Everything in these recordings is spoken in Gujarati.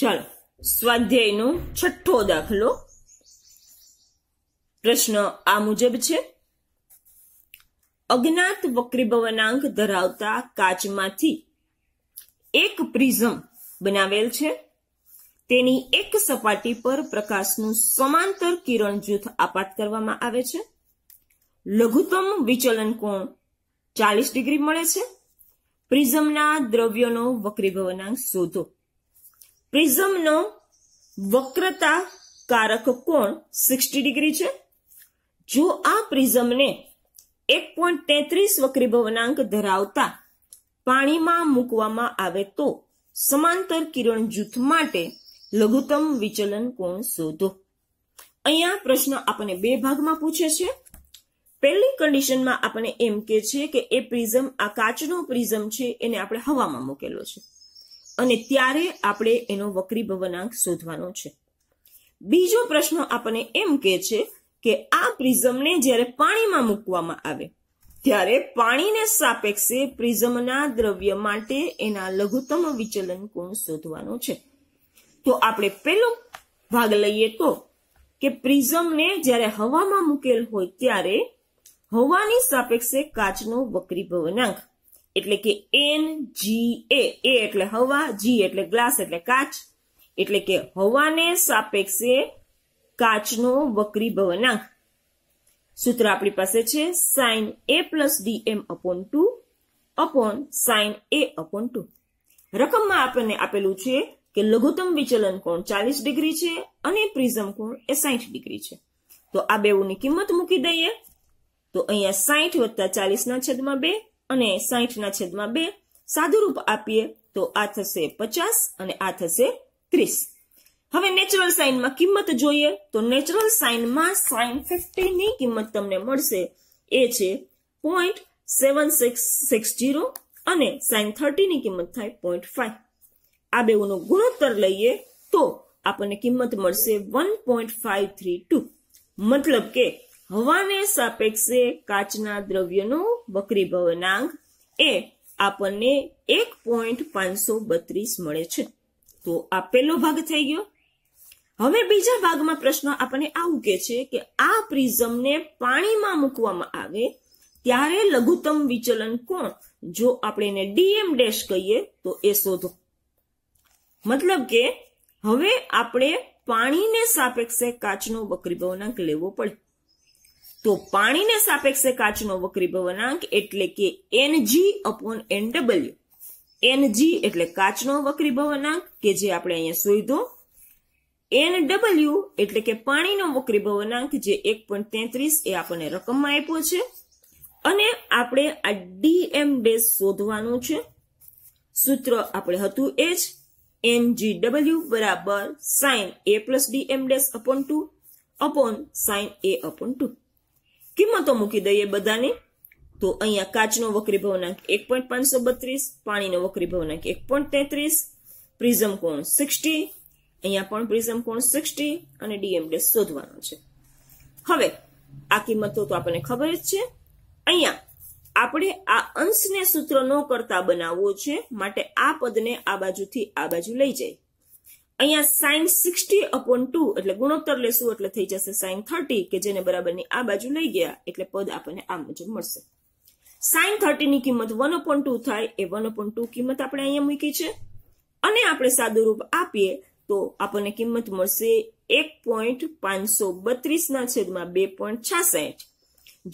ચાલો સ્વાધ્યાયનો છઠ્ઠો દાખલો પ્રશ્ન આ મુજબ છે અજ્ઞાત વક્રીભવનાંક ધરાવતા કાચમાંથી એક પ્રિઝમ બનાવેલ છે તેની એક સપાટી પર પ્રકાશનું સમાંતર કિરણ જૂથ આપાત કરવામાં આવે છે લઘુત્તમ વિચલન કોણ ચાલીસ ડિગ્રી મળે છે પ્રિઝમના દ્રવ્યનો વક્રીભવનાંક શોધો પ્રિઝમનો વક્રતા કારક કોણ સિક્સટી ડિગ્રી છે જો આ પ્રિઝમને એક પોઈન્ટ તેત્રીસ વક્રી ધરાવતા પાણીમાં મૂકવામાં આવે તો સમાંતર કિરણ જૂથ માટે લઘુત્તમ વિચલન કોણ શોધો અહીંયા પ્રશ્ન આપણને બે ભાગમાં પૂછે છે પહેલી કન્ડિશનમાં આપણે એમ કે છે કે એ પ્રિઝમ આ કાચનો પ્રિઝમ છે એને આપણે હવામાં મૂકેલો છે અને ત્યારે આપણે એનો વક્રી ભવનાંક શોધવાનો છે બીજો પ્રશ્ન આપણને એમ કહે છે કે આ પ્રિઝમને જ્યારે પાણીમાં મૂકવામાં આવે ત્યારે પાણીને સાપેક્ષે પ્રિઝમના દ્રવ્ય માટે એના લઘુત્તમ વિચલન કોણ શોધવાનો છે તો આપણે પહેલો ભાગ લઈએ તો કે પ્રિઝમને જ્યારે હવામાં મૂકેલ હોય ત્યારે હવાની સાપેક્ષે કાચનો વક્રીભવનાંક એટલે કે એન જી એ એ એટલે હવા જી એટલે ગ્લાસ એટલે કાચ એટલે કે હવાને સાપેક્ષે કાચનો વક્રીભવનાંક સૂત્ર આપણી પાસે છે sine A plus D M upon two upon sine A upon two રકમમાં આપણને આપેલું છે કે લઘુત્તમ વિચલન કોણ ચાલીસ ડિગ્રી છે અને પ્રિઝમ કોણ એ સાઠ ડિગ્રી છે તો આ બેઉની કિંમત મૂકી દઈએ તો અહીંયા સાઠ વત્તા ચાલીસના છેદમાં બે અને સાહીઠના છેદમાં બે સાદુરૂપ આપીએ તો આ થશે પચાસ અને આ થશે ત્રીસ હવે નેચરલ સાઇનમાં કિંમત જોઈએ તો નેચરલ સાઇનમાં સાઇન ફિફ્ટીની કિંમત તમને મળશે એ છે point seven six six zero અને સાઇન થર્ટીની કિંમત થાય પોઈન્ટ ફાઈવ આ બેઓનો ગુણોત્તર લઈએ તો આપણને કિંમત મળશે one point five three two મતલબ કે હવાને સાપેક્ષે કાચના દ્રવ્યનો વક્રીભવનાંક એ આપણને એક પોઈન્ટ પાંચસો બત્રીસ મળે છે તો આ પેલો ભાગ થઈ ગયો હવે બીજા ભાગમાં પ્રશ્ન આપણને આવું કે છે કે આ પ્રિઝમને પાણીમાં મૂકવામાં આવે ત્યારે લઘુત્તમ વિચલન કોણ જો આપણે એને ડીએમ ડેશ કહીએ તો એ શોધો મતલબ કે હવે આપણે પાણીને સાપેક્ષે કાચનો વક્રીભવનાંક લેવો પડે તો પાણીને સાપેક્ષે કાચનો વક્રીભવ વળાંક એટલે કે N G upon N N W N G એટલે કાચનો વક્રીભવ વળાંક કે જે આપણે અહીંયા શોધો એન ડબલ્યુ એટલે કે પાણીનો વક્રીભવ વળાંક જે એક પોઈન્ટ તેત્રીસ એ આપણને રકમમાં આપ્યો છે અને આપણે આ ડીએમ ડેસ શોધવાનું છે સૂત્ર આપણે હતું એ જ એનજી ડબલ્યુ બરાબર sine A plus D M dash upon two upon sine A upon two કિંમતો મૂકી દઈએ બધાની તો અહીંયા કાચનો વક્રી ભવનાંક એક પોઈન્ટ પાંચસો બત્રીસ પાણીનો વક્રી ભવનાંક એક પોઈન્ટ તેત્રીસ પ્રિઝમ કોણ સિક્સટી અહીંયા પણ પ્રિઝમ કોણ સિક્સટી અને ડીએમ શોધવાનો છે હવે આ કિંમતો તો આપણને ખબર જ છે અહીંયા આપણે આ અંશને સૂત્ર ન કરતા બનાવવો છે માટે આ પદને આ બાજુથી આ બાજુ લઈ જાય અહીંયા સાઇન સિક્સટી અપોન ટુ એટલે ગુણોત્તર લેશું એટલે થઈ જશે સાઇન થર્ટી કે જેને બરાબર ની આ બાજુ લઈ ગયા એટલે પદ આપણને આ મુજબ મળશે સાઇન થર્ટીની કિંમત વન અપોન ટુ થાય એ વન અપોન ટુ કિંમત આપણે અહીંયા મૂકી છે અને આપણે સાદું રૂપ આપીએ તો આપણને કિંમત મળશે એક પોઈન્ટ પાંચસો બત્રીસના છેદમાં બે પોઈન્ટ છાસઠ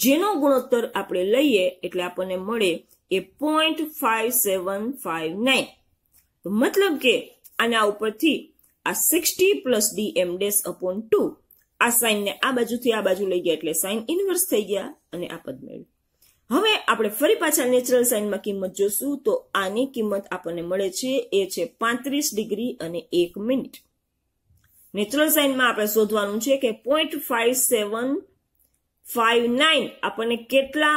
જેનો ગુણોત્તર આપણે લઈએ એટલે આપણને મળે એ point five seven five nine મતલબ કે આના ઉપરથી આ sixty plus D M dash upon two આ સાઇનને આ બાજુથી આ બાજુ લઈ ગયા એટલે સાઇન ઇન્વર્સ થઈ ગયા અને આ પદ મેળવ્યું હવે આપણે ફરી પાછા નેચરલ સાઇનમાં કિંમત જોશું તો આની કિંમત આપણને મળે છે એ છે પાંત્રીસ ડિગ્રી અને એક મિનિટ નેચરલ સાઇનમાં આપણે શોધવાનું છે કે point five seven five nine આપણને કેટલા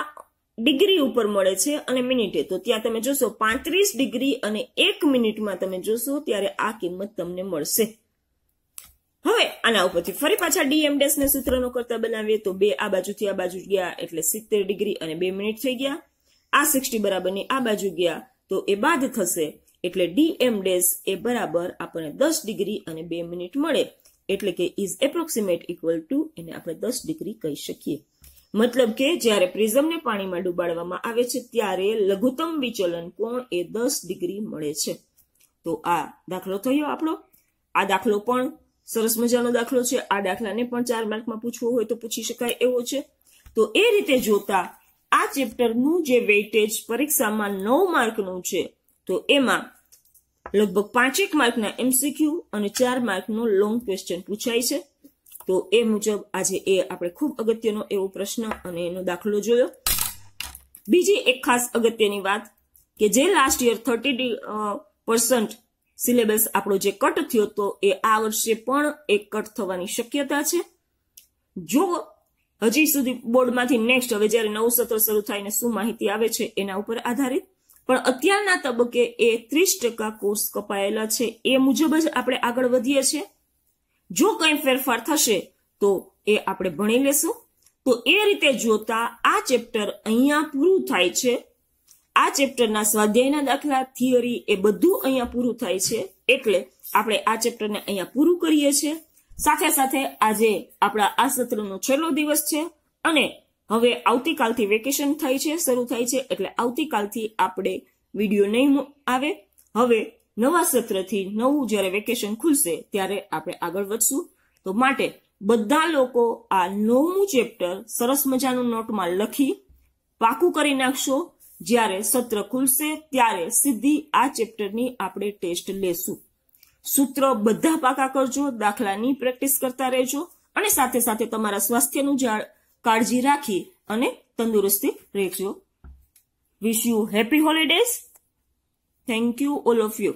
ડિગ્રી ઉપર મળે છે અને મિનિટે તો ત્યાં તમે જોશો પાંત્રીસ ડિગ્રી અને એક મિનિટમાં તમે જોશો ત્યારે આ કિંમત તમને મળશે હવે આના ઉપરથી ફરી પાછા ડીએમ ડેશને સૂત્રનો કરતા બનાવીએ તો બે આ બાજુથી આ બાજુ ગયા એટલે સિત્તેર ડિગ્રી અને બે મિનિટ થઈ ગયા આ સિક્સટી બરાબરની આ બાજુ ગયા તો એ બાદ થશે એટલે ડીએમ ડેશ એ બરાબર આપણને દસ ડિગ્રી અને બે મિનિટ મળે એટલે કે ઇઝ એપ્રોક્સિમેટ ઇક્વલ ટુ એને આપણે દસ ડિગ્રી કહી શકીએ મતલબ કે જ્યારે પ્રિઝમને પાણીમાં ડુબાડવામાં આવે છે ત્યારે લઘુત્તમ વિચલન કોણ એ દસ ડિગ્રી મળે છે તો આ દાખલો થયો આપણો આ દાખલો પણ સરસ મજાનો દાખલો છે આ દાખલાને પણ ચાર માર્કમાં પૂછવો હોય તો પૂછી શકાય એવો છે તો એ રીતે જોતા આ ચેપ્ટરનું જે વેઇટેજ પરીક્ષામાં નવ માર્કનું છે તો એમાં લગભગ પાંચેક માર્કના એમસીક્યુ અને ચાર માર્કનો લોંગ ક્વેશ્ચન પૂછાય છે તો એ મુજબ આજે એ આપણે ખૂબ અગત્યનો એવો પ્રશ્ન અને એનો દાખલો જોયો બીજી એક ખાસ અગત્યની વાત કે જે last year thirty percent syllabus આપણો જે કટ થયો તો એ આ વર્ષે પણ એક કટ થવાની શક્યતા છે જો હજી સુધી બોર્ડમાંથી નેક્સ્ટ હવે જ્યારે નવું સત્ર શરૂ થાય ને શું માહિતી આવે છે એના ઉપર આધારિત પણ અત્યારના તબક્કે એ ત્રીસ ટકા કોર્સ કપાયેલા છે એ મુજબ જ આપણે આગળ વધીએ છીએ જો કંઈ ફેરફાર થશે તો એ આપણે ભણી લેશું તો એ રીતે જોતા આ ચેપ્ટર અહીંયા પૂરું થાય છે આ ચેપ્ટરના સ્વાધ્યાયના દાખલા થિયરી એ બધું અહીંયા પૂરું થાય છે એટલે આપણે આ ચેપ્ટરને અહીંયા પૂરું કરીએ છીએ સાથે સાથે આજે આપણા આ સત્રનો છેલ્લો દિવસ છે અને હવે આવતીકાલથી વેકેશન થાય છે શરૂ થાય છે એટલે આવતીકાલથી આપણે વિડીયો નહીં આવે હવે નવા સત્રથી નવું જ્યારે વેકેશન ખુલશે ત્યારે આપણે આગળ વધશું તો માટે બધા લોકો આ નવમું ચેપ્ટર સરસ મજાનું નોટમાં લખી પાકું કરી નાખશો જ્યારે સત્ર ખુલશે ત્યારે સીધી આ ચેપ્ટરની આપણે ટેસ્ટ લેશું સૂત્ર બધા પાકા કરજો દાખલાની પ્રેક્ટિસ કરતા રહેજો અને સાથે સાથે તમારા સ્વાસ્થ્યનું કાળજી રાખી અને તંદુરસ્તી રહેજો wish you happy holidays thank you all of you